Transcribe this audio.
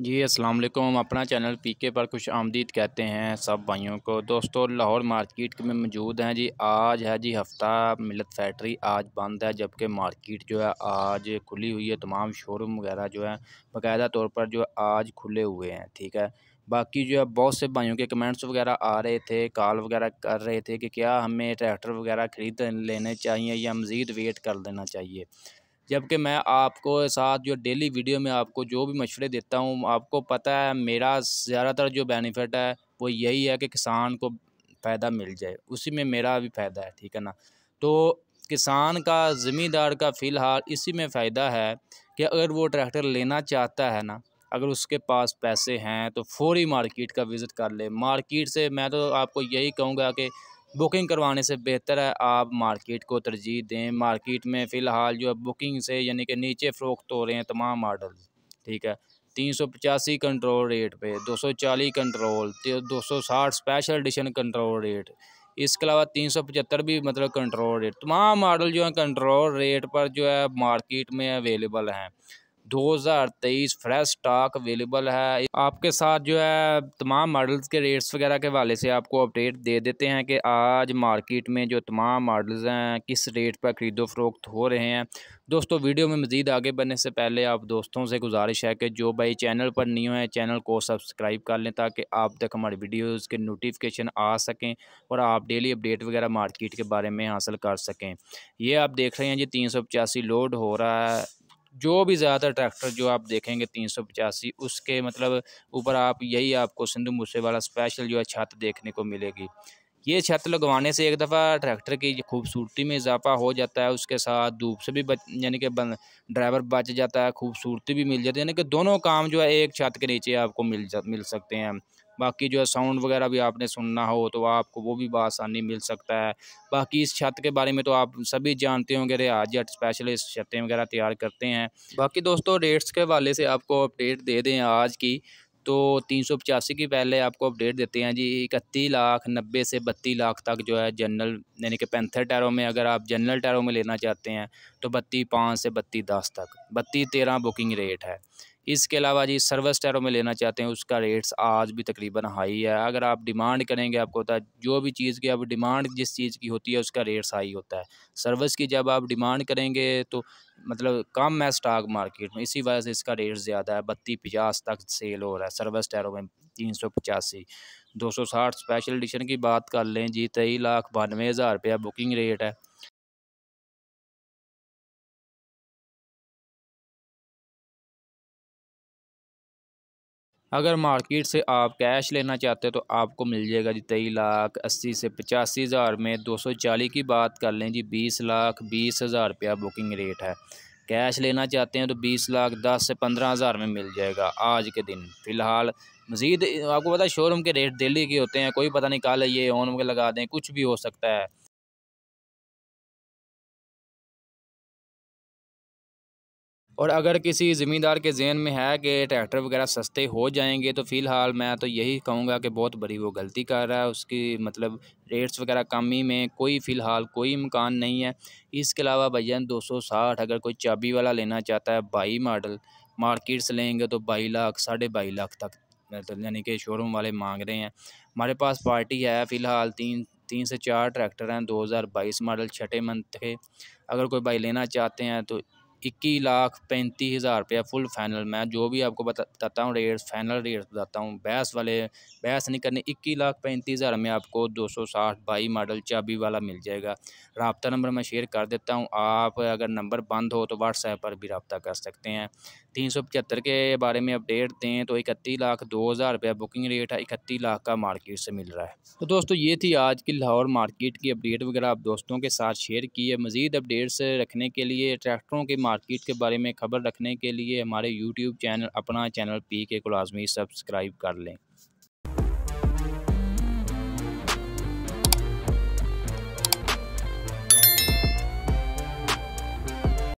जी अस्सलाम वालेकुम अपना चैनल पीके पर खुश आमदीद कहते हैं सब भाइयों को दोस्तों लाहौर मार्केट में मौजूद हैं जी आज है जी हफ़्ता मिलत फैक्ट्री आज बंद है जबकि मार्केट जो है आज खुली हुई है तमाम शोरूम वगैरह जो है बाकायदा तौर पर जो आज खुले हुए हैं ठीक है बाकी जो है बहुत से भाइयों के कमेंट्स वगैरह आ रहे थे कॉल वगैरह कर रहे थे कि क्या हमें ट्रैक्टर वगैरह ख़रीद लेने चाहिए या मज़ीद वेट कर देना चाहिए जबकि मैं आपको साथ जो डेली वीडियो में आपको जो भी मशवरे देता हूँ आपको पता है मेरा ज़्यादातर जो बेनिफिट है वो यही है कि किसान को फ़ायदा मिल जाए उसी में मेरा भी फ़ायदा है ठीक है ना तो किसान का ज़मींदार का फ़िलहाल इसी में फ़ायदा है कि अगर वो ट्रैक्टर लेना चाहता है ना अगर उसके पास पैसे हैं तो फौरी मार्केट का विज़िट कर ले मार्केट से मैं तो आपको यही कहूँगा कि बुकिंग करवाने से बेहतर है आप मार्केट को तरजीह दें मार्केट में फ़िलहाल जो है बुकिंग से यानी कि नीचे फ़रोख्त हो रहे हैं तमाम मॉडल ठीक है तीन सौ पचासी कंट्रोल रेट पे दो सौ चालीस कंट्रोल दो सौ साठ स्पेशल एडिशन कंट्रोल रेट इसके अलावा तीन सौ पचहत्तर भी मतलब कंट्रोल रेट तमाम मॉडल जो है कंट्रोल रेट पर जो है मार्केट में अवेलेबल हैं 2023 फ्रेश स्टॉक अवेलेबल है आपके साथ जो है तमाम मॉडल्स के रेट्स वगैरह के हवाले से आपको अपडेट दे देते हैं कि आज मार्केट में जो तमाम मॉडल्स हैं किस रेट पर ख़रीदो फरोख्त हो रहे हैं दोस्तों वीडियो में मज़ीद आगे बढ़ने से पहले आप दोस्तों से गुजारिश है कि जो भाई चैनल पर नहीं हो है चैनल को सब्सक्राइब कर लें ताकि आप तक हमारे वीडियोज़ के नोटिफिकेशन आ सकें और आप डेली अपडेट वगैरह मार्केट के बारे में हासिल कर सकें ये आप देख रहे हैं जी तीन सौ पचासी लोड हो रहा है जो भी ज़्यादातर ट्रैक्टर जो आप देखेंगे तीन सौ पचासी उसके मतलब ऊपर आप यही आपको सिंधु मूसे वाला स्पेशल जो है छत देखने को मिलेगी ये छत लगवाने से एक दफ़ा ट्रैक्टर की खूबसूरती में इजाफा हो जाता है उसके साथ धूप से भी बच यानी कि ड्राइवर बच जाता है खूबसूरती भी मिल जाती है यानी कि दोनों काम जो है एक छत के नीचे आपको मिल जा मिल सकते हैं बाकी जो है साउंड वगैरह भी आपने सुनना हो तो आपको वो भी बसानी मिल सकता है बाकी इस छत के बारे में तो आप सभी जानते होंगे आज जट इस छतें वगैरह तैयार करते हैं बाकी दोस्तों रेट्स के हवाले से आपको अपडेट दे दें आज की तो तीन सौ पचासी की पहले आपको अपडेट देते हैं जी इकतीस लाख नब्बे से बत्तीस लाख तक जो है जनरल यानी कि पैंथर टैरों में अगर आप जनरल टैरों में लेना चाहते हैं तो बत्तीस पाँच से बत्तीस दस तक बत्तीस तेरह बुकिंग रेट है इसके अलावा जी सर्विस टायरों में लेना चाहते हैं उसका रेट्स आज भी तकरीबन हाई है अगर आप डिमांड करेंगे आपको होता है जो भी चीज़ की अब डिमांड जिस चीज़ की होती है उसका रेट्स हाई होता है सर्विस की जब आप डिमांड करेंगे तो मतलब कम है स्टॉक मार्केट में इसी वजह से इसका रेट ज़्यादा है बत्ती पचास तक सेल हो रहा है सर्विस टायरों में तीन सौ पचासी दो सौ साठ स्पेशल एडिशन की बात कर लें जी तेईस लाख बानवे हज़ार रुपया बुकिंग रेट है अगर मार्केट से आप कैश लेना चाहते हैं तो आपको मिल जाएगा जी तेई लाख अस्सी से पचासी हज़ार में दो सौ चालीस की बात कर लें जी बीस लाख बीस हज़ार रुपया बुकिंग रेट है कैश लेना चाहते हैं तो बीस लाख दस से पंद्रह हज़ार में मिल जाएगा आज के दिन फ़िलहाल मज़ीद आपको पता है शोरूम के रेट दिल्ली के होते हैं कोई पता नहीं कल ये ऑन में लगा दें कुछ भी हो सकता है और अगर किसी ज़मींदार के जहन में है कि ट्रैक्टर वगैरह सस्ते हो जाएंगे तो फ़िलहाल मैं तो यही कहूँगा कि बहुत बड़ी वो गलती कर रहा है उसकी मतलब रेट्स वगैरह कम ही में कोई फ़िलहाल कोई इम्कान नहीं है इसके अलावा भैया साठ अगर कोई चाबी वाला लेना चाहता है बाई मॉडल मार्केट से लेंगे तो बाई लाख साढ़े बाई लाख तक तो यानी कि शोरूम वाले मांग रहे हैं हमारे पास पार्टी है फ़िलहाल तीन तीन से चार ट्रैक्टर हैं 2022 मॉडल छठे मंथ के अगर कोई भाई लेना चाहते हैं तो इक्की लाख पैंतीस हज़ार रुपया फुल फाइनल मैं जो भी आपको बता बताता हूँ रेट्स फाइनल रेट्स बताता हूँ बैस वाले बैस नहीं करने इक्की लाख पैंतीस हज़ार में आपको दो सौ साठ बाई मॉडल चाबी वाला मिल जाएगा रबता नंबर मैं शेयर कर देता हूँ आप अगर नंबर बंद हो तो व्हाट्सएप पर भी रबता कर सकते हैं तीन सौ पचहत्तर के बारे में अपडेट दें तो इकतीस लाख दो हज़ार रुपया बुकिंग रेट है इकतीस लाख का मार्केट से मिल रहा है तो दोस्तों ये थी आज की लाहौर मार्केट की अपडेट वगैरह आप दोस्तों के साथ शेयर की है मज़ीद अपडेट्स रखने के लिए ट्रैक्टरों के मार्केट के बारे में खबर रखने के लिए हमारे यूट्यूब चैनल अपना चैनल पी के को लाजमी सब्सक्राइब कर लें